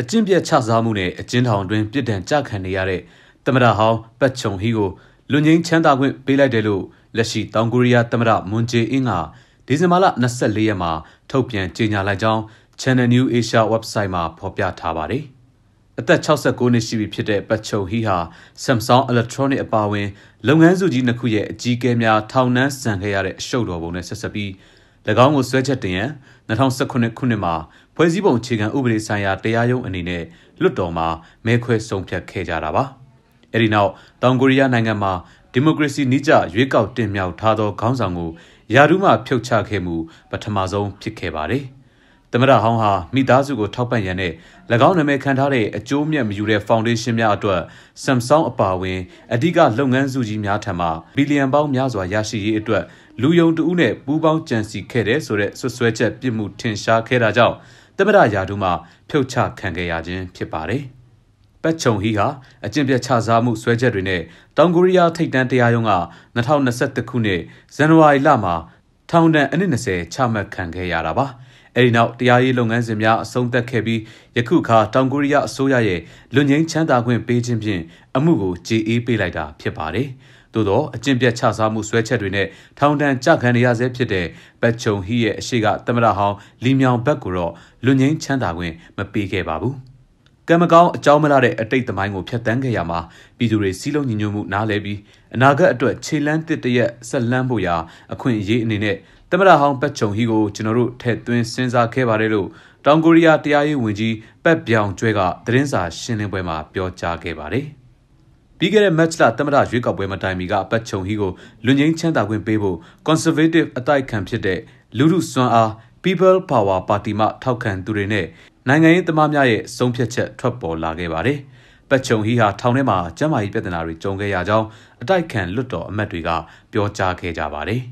အကျင့်ပြတ်ချစားမှုနဲ့အကျဉ်းထောင်တွင်ပြစ်ဒဏ်ကြခံနေရတဲ့တမရဟောင်းပတ်ချုံဟီကိုလူငင်းချမ်းသာခွင့်ပေးလိုက်တယ်လို့လက်ရှိတောင်ကိုရီးယားတမရမွန်ဂျေအင်းကဒီဇင်ဘာလ24ရက်မှာထုတ်ပြန်ကြေညာလိုက်ကြောင်း Channel New Asia website မှာဖော်ပြထားပါတယ်။အသက်69နှစ်ရှိပြီဖြစ်တဲ့ပတ်ချုံဟီဟာ Samsung Electronic အပါအဝင်လုပ်ငန်းစုကြီးနှစ်ခုရဲ့အကြီးအကဲများထောင်နှန်းဆန်ခဲ့ရတဲ့အရှုပ်တော်ပုံနဲ့ဆက်ဆက်ပြီး၎င်းကိုဆွဲချက်တင်ရန်2019ခုနှစ်မှာဖွဲ့စည်းပုံအခြေခံဥပဒေဆိုင်ရာတရားရုံးအနေနဲ့လွတ်တော်မှာမဲခွဲဆုံးဖြတ်ခဲ့ကြတာပါ။အဲဒီနောက်တောင်ကိုရီးယားနိုင်ငံမှာဒီမိုကရေစီနိကျရွေးကောက်တင်မြှောက်ထားသောခေါင်းဆောင်ကိုယာဒူးမှဖြုတ်ချခဲ့မှုပထမဆုံးဖြစ်ခဲ့ပါတယ်။သမရဟောင်းဟာမိသားစုကိုထောက်ပံ့ရန်နဲ့၎င်းနာမည်ခံထားတဲ့အကျိုးမြတ်မယူတဲ့ဖောင်ဒေးရှင်းများအတွက် Samsung အပါအဝင်အဓိကလုပ်ငန်းစုကြီးများထံမှဘီလီယံပေါင်းများစွာရရှိရေးအတွက်လူယုံတဦးနဲ့ပူးပေါင်းကြံစီခဲ့တယ်ဆိုတဲ့ဆွဆွဲချက်ပြစ်မှုထင်ရှားခဲ့တာကြောင့်တမရယာတို့မှဖြုတ်ချခံခဲ့ရခြင်းဖြစ်ပါတယ်။ပတ်ချုံဟီဟာအကျင့်ပြတ်ချစားမှုဆွဲချက်တွေနဲ့တောင်ကိုရီးယားထိပ်တန်းတရားရုံးက2021ခုနှစ်ဇန်နဝါရီလမှာထောင်ဒဏ်အနည်း20ချမှတ်ခံခဲ့ရတာပါ။အဲဒီနောက်တရားရေးလုပ်ငန်းစဉ်များအဆုံးသတ်ခဲ့ပြီးယခုအခါတောင်ကိုရီးယားအစိုးရရဲ့လူငင်းချမ်းသာခွင့်ပေးခြင်းဖြင့်အမှုကိုကြေအေးပေးလိုက်တာဖြစ်ပါတယ်။သို့တော့အကျင့်ပြတ်ချစားမှုဆွဲချက်တွေနဲ့ထောင်ဒဏ်ကြခံရဆဲဖြစ်တဲ့ဘတ်ချုံဟီရဲ့အရှိကသမရဟောင်းလီမြောင်ဘက်ကတော့လွန်ငင်းချမ်းသာခွင့်မပေးခဲ့ပါဘူးကံမကောင်းအကြောင်းမလာတဲ့အတိတ်သမိုင်းကိုဖျက်ဆီးခဲ့ရမှာပြည်သူတွေစီးလုံးညီညွတ်မှုနားလည်ပြီးအနာဂတ်အတွက်ခြေလန်းတစ်တရက်ဆက်လန်းဖို့ရာအခွင့်အရေးအနေနဲ့တမရဟောင်းပတ်ချုံဟီကိုကျွန်တော်တို့ထည့်သွင်းစဉ်းစားခဲ့ပါတယ်လို့တောင်ကိုရီးယားတရားရေးဝန်ကြီးပတ်ပြောင်ကျွဲကသတင်းစာရှင်းလင်းပွဲမှာပြောကြားခဲ့ပါတယ်။ပြီးခဲ့တဲ့ match လသမရရွေးကောက်ပွဲမတိုင်မီကအပတ်ချုံဟီကိုလူငင်းချမ်းသာခွင့်ပေးဖို့ conservative အတိုက်ခံဖြစ်တဲ့လူမှုစွမ်းအား People Power Party မှထောက်ခံသူတွေနဲ့နိုင်ငံရေးသမားများရဲ့ဆုံးဖြတ်ချက်ထွက်ပေါ်လာခဲ့ပါတယ်။ပတ်ချုံဟီဟာထောင်ထဲမှာကျန်းမာရေးပြဿနာတွေကြုံခဲ့ရကြောင်းအတိုက်ခံလွတ်တော်အမတ်တွေကပြောကြားခဲ့ကြပါတယ်။